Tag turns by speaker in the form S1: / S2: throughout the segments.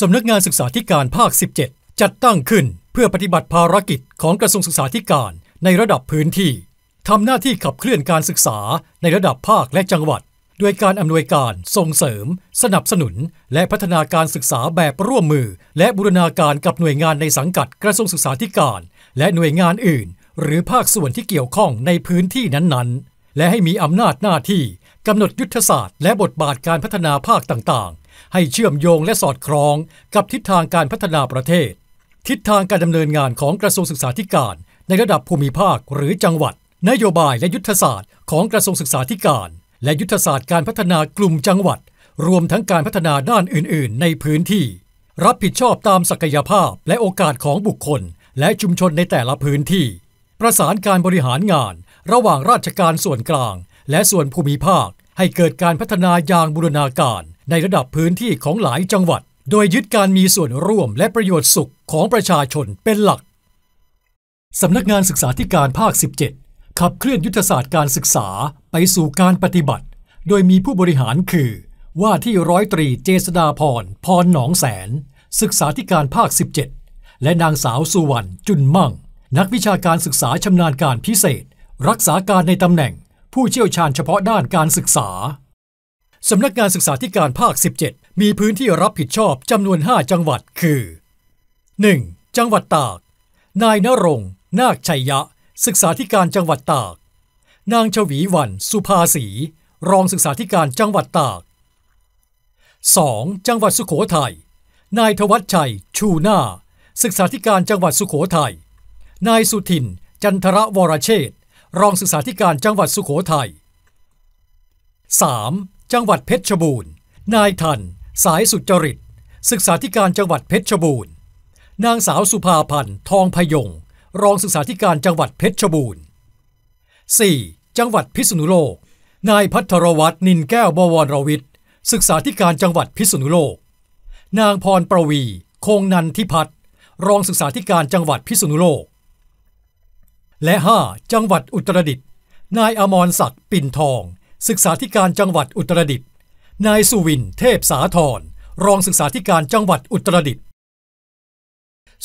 S1: สำนักงานศึกษาธิการภาค 17 จัดตั้งขึ้น เพื่อปฏิบัติภารกิจของกระทรวงศึกษาธิการ ในระดับพื้นที่ ทำหน้าที่ขับเคลื่อนการศึกษาในระดับภาคและจังหวัด โดยการอำนวยการส่งเสริม สนับสนุน และพัฒนาการศึกษาแบบร่วมมือ และบูรณาการกับหน่วยงานในสังกัดกระทรวงศึกษาธิการ และหน่วยงานอื่น หรือภาคส่วนที่เกี่ยวข้องในพื้นที่นั้นๆ และให้มีอำนาจหน้าที่กำหนดยุทธศาสตร์และบทบาทการพัฒนาภาคต่างให้เชื่อมโยงและสอดคล้องกับทิศทางการพัฒนาประเทศ ทิศทางการดำเนินงานของกระทรวงศึกษาธิการ ในระดับภูมิภาคหรือจังหวัด นโยบายและยุทธศาสตร์ของกระทรวงศึกษาธิการ และยุทธศาสตร์การพัฒนากลุ่มจังหวัด รวมทั้งการพัฒนาด้านอื่น ๆ ในพื้นที่ รับผิดชอบตามศักยภาพและโอกาสของบุคคลและชุมชนในแต่ละพื้นที่ ประสานการบริหารงาน ระหว่างราชการส่วนกลาง และส่วนภูมิภาคให้เกิดการพัฒนาอย่างบูรณาการในระดับพื้นที่ของหลายจังหวัด โดยยึดการมีส่วนร่วมและประโยชน์สุขของประชาชนเป็นหลัก สำนักงานศึกษาธิการภาค 17 ขับเคลื่อนยุทธศาสตร์การศึกษาไปสู่การปฏิบัติ โดยมีผู้บริหารคือ ว่าที่ร้อยตรีเจษดาพร พรหนองแสน ศึกษาธิการภาค 17 และนางสาวสุวรรณจุนมั่ง นักวิชาการศึกษาชำนาญการพิเศษ รักษาการในตำแหน่งผู้เชี่ยวชาญเฉพาะด้านการศึกษาสำนักงานศึกษาธิการภาค 17 มีพื้นที่รับผิดชอบจำนวน 5 จังหวัดคือ 1. จังหวัดตาก นายนรงนาคชัยยะ ศึกษาธิการจังหวัดตาก นางชวีวัน สุภาสีรองศึกษาธิการจังหวัดตาก 2. จังหวัดสุโขทยัยนายทวัชชัย ชูนาศึกษาธิการจังหวัดสุโขทยัยนายสุทินจันทรวรเชษรองศึกษาธิการจังหวัดสุโขทยัย 3. จังหวัดเพชรบูรณ์ นายทันสายสุจริต ศึกษาธิการจังหวัดเพชรบูรณ์ นางสาวสุภาพันธ์ทองพยงรองศึกษาธิการจังหวัดเพชรบูรณ์ 4. จังหวัดพิษณุโลก นายพัทรวัตรนินแก้วบวรวิทย์ศึกษาธิการจังหวัดพิษณุโลก นางพรประวี คงนันทิพัฒน์รองศึกษาธิการจังหวัดพิษณุโลก และ 5. จังหวัดอุตรดิตถ์นายอมรศักดิ์ปิ่นทองศึกษาธิการจังหวัดอุตรดิตถ์นายสุวิน เทพสาธร รองศึกษาธิการจังหวัดอุตรดิตถ์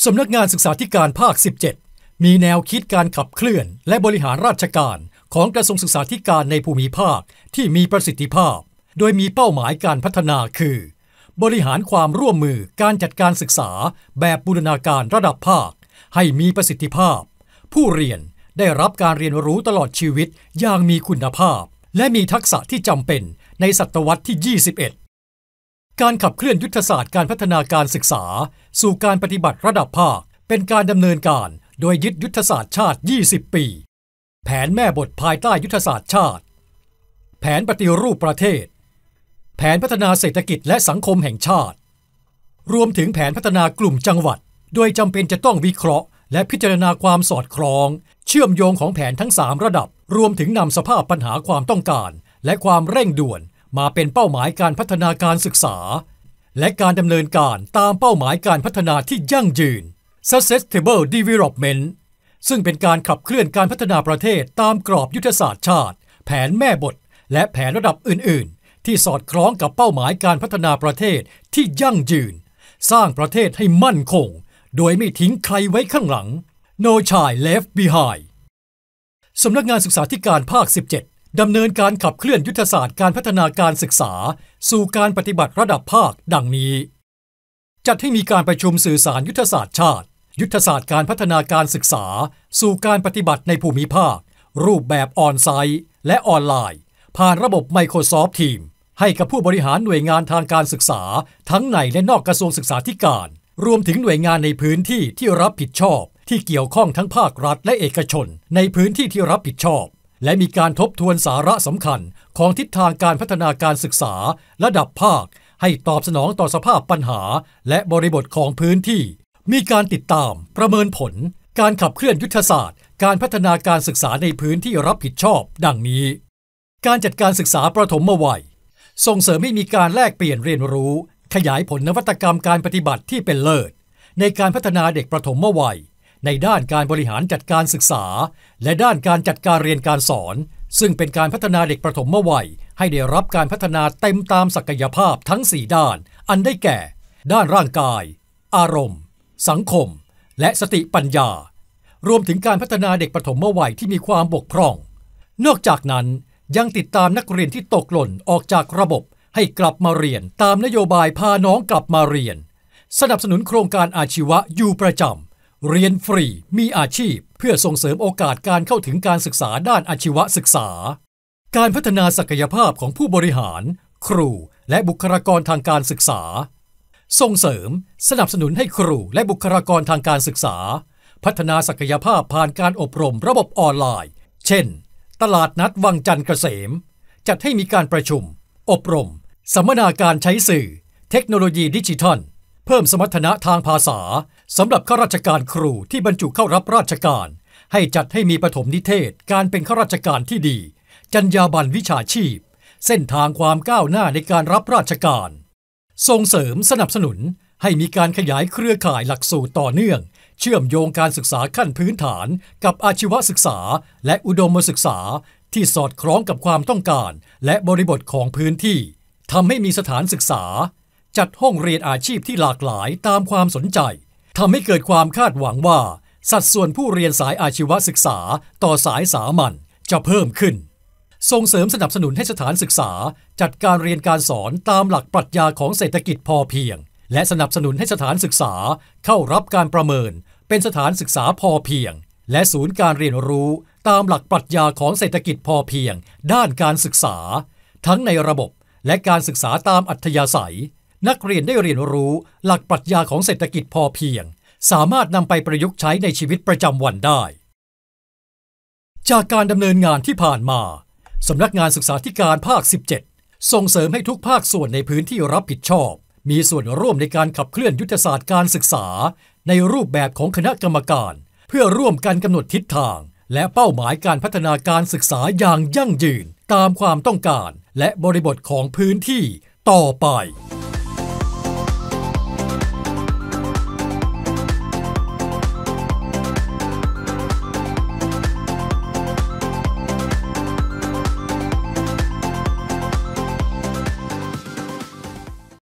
S1: สำนักงานศึกษาธิการภาค 17 มีแนวคิดการขับเคลื่อน และบริหารราชการ ของกระทรวงศึกษาธิการในภูมิภาคที่มีประสิทธิภาพ โดยมีเป้าหมายการพัฒนาคือ บริหารความร่วมมือการจัดการศึกษา แบบบูรณาการระดับภาค ให้มีประสิทธิภาพ ผู้เรียนได้รับการเรียนรู้ตลอดชีวิตอย่างมีคุณภาพและมีทักษะที่จำเป็นในศตวรรษที่ 21 การขับเคลื่อนยุทธศาสตร์การพัฒนาการศึกษา สู่การปฏิบัติระดับภาค เป็นการดำเนินการโดยยึดยุทธศาสตร์ชาติ 20 ปี แผนแม่บทภายใต้ยุทธศาสตร์ชาติ แผนปฏิรูปประเทศ แผนพัฒนาเศรษฐกิจและสังคมแห่งชาติ รวมถึงแผนพัฒนากลุ่มจังหวัด โดยจำเป็นจะต้องวิเคราะห์ และพิจารณาความสอดคล้อง เชื่อมโยงของแผนทั้ง3ระดับรวมถึงนำสภาพปัญหาความต้องการ และความเร่งด่วนมาเป็นเป้าหมายการพัฒนาการศึกษา และการดำเนินการตามเป้าหมายการพัฒนาที่ยั่งยืน Sustainable Development ซึ่งเป็นการขับเคลื่อนการพัฒนาประเทศตามกรอบยุทธศาสตร์ชาติ แผนแม่บท และแผนระดับอื่นๆ ที่สอดคล้องกับเป้าหมายการพัฒนาประเทศที่ยั่งยืน สร้างประเทศให้มั่นคง โดยไม่ทิ้งใครไว้ข้างหลัง No Child Left Behind สำนักงานศึกษาธิการภาค 17ดำเนินการขับเคลื่อนยุทธศาสตร์การพัฒนาการศึกษา สู่การปฏิบัติระดับภาคดังนี้ จัดให้มีการประชุมสื่อสารยุทธศาสตร์ชาติ ยุทธศาสตร์การพัฒนาการศึกษา สู่การปฏิบัติในภูมิภาค รูปแบบออนไซต์ และออนไลน์ ผ่านระบบ Microsoft t e a m ให้กับผู้บริหารหน่วยงานทางการศึกษา ทั้งในและนอกกระทรวงศึกษาธิการ รวมถึงหน่วยงานในพื้นที่ที่รับผิดชอบที่เกี่ยวข้องทั้งภาครัฐและเอกชน ในพื้นที่ที่รับผิดชอบ และมีการทบทวนสาระสำคัญของทิศทางการพัฒนาการศึกษา ระดับภาค ให้ตอบสนองต่อสภาพปัญหา และบริบทของพื้นที่ มีการติดตาม ประเมินผล การขับเคลื่อนยุทธศาสตร์ การพัฒนาการศึกษาในพื้นที่รับผิดชอบ ดังนี้ การจัดการศึกษาประถมวัย ส่งเสริมให้มีการแลกเปลี่ยนเรียนรู้ ขยายผลนวัตกรรมการปฏิบัติที่เป็นเลิศในการพัฒนาเด็กประถมวัยในด้านการบริหารจัดการศึกษา และด้านการจัดการเรียนการสอน ซึ่งเป็นการพัฒนาเด็กประถมวัย ให้ได้รับการพัฒนาเต็มตามศักยภาพทั้ง 4 ด้านอันได้แก่ ด้านร่างกาย อารมณ์ สังคม และสติปัญญา รวมถึงการพัฒนาเด็กประถมวัยที่มีความบกพร่อง นอกจากนั้นยังติดตามนักเรียนที่ตกหล่นออกจากระบบ ให้กลับมาเรียนตามนโยบายพาน้องกลับมาเรียน สนับสนุนโครงการอาชีวะอยู่ประจำเรียนฟรี มีอาชีพเพื่อส่งเสริมโอกาสการเข้าถึงการศึกษาด้านอาชีวศึกษา การพัฒนาศักยภาพของผู้บริหาร ครูและบุคลากรทางการศึกษาส่งเสริม สนับสนุนให้ครูและบุคลากรทางการศึกษา พัฒนาศักยภาพผ่านการอบรมระบบออนไลน์ เช่น ตลาดนัดวังจันทร์เกษมจัดให้มีการประชุม อบรม สัมมนาการใช้สื่อ เทคโนโลยีดิจิทัลเพิ่มสมรรถนะทางภาษาสำหรับข้าราชการครู ที่บรรจุเข้ารับราชการ ให้จัดให้มีปฐมนิเทศการเป็นข้าราชการที่ดี จรรยาบรรณวิชาชีพ เส้นทางความก้าวหน้าในการรับราชการส่งเสริมสนับสนุน ให้มีการขยายเครือข่ายหลักสูตรต่อเนื่อง เชื่อมโยงการศึกษาขั้นพื้นฐาน กับอาชีวศึกษา และอุดมศึกษาที่สอดคล้องกับความต้องการ และบริบทของพื้นที่ทำให้มีสถานศึกษาจัดห้องเรียนอาชีพที่หลากหลายตามความสนใจ ทำให้เกิดความคาดหวังว่า สัดส่วนผู้เรียนสายอาชีวศึกษาต่อสายสามัญจะเพิ่มขึ้น ส่งเสริมสนับสนุนให้สถานศึกษา จัดการเรียนการสอนตามหลักปรัชญาของเศรษฐกิจพอเพียง และสนับสนุนให้สถานศึกษา เข้ารับการประเมิน เป็นสถานศึกษาพอเพียง และศูนย์การเรียนรู้ ตามหลักปรัชญาของเศรษฐกิจพอเพียง ด้านการศึกษา ทั้งในระบบ และการศึกษาตามอัธยาศัยนักเรียนได้เรียนรู้หลักปรัชญาของเศรษฐกิจพอเพียง สามารถนำไปประยุกต์ใช้ในชีวิตประจำวันได้ จากการดำเนินงานที่ผ่านมาสำนักงานศึกษาธิการภาค 17 ส่งเสริมให้ทุกภาคส่วนในพื้นที่รับผิดชอบ มีส่วนร่วมในการขับเคลื่อนยุทธศาสตร์การศึกษา ในรูปแบบของคณะกรรมการ เพื่อร่วมกันกำหนดทิศทาง และเป้าหมายการพัฒนาการศึกษาอย่างยั่งยืนตามความต้องการ และบริบทของพื้นที่ต่อไป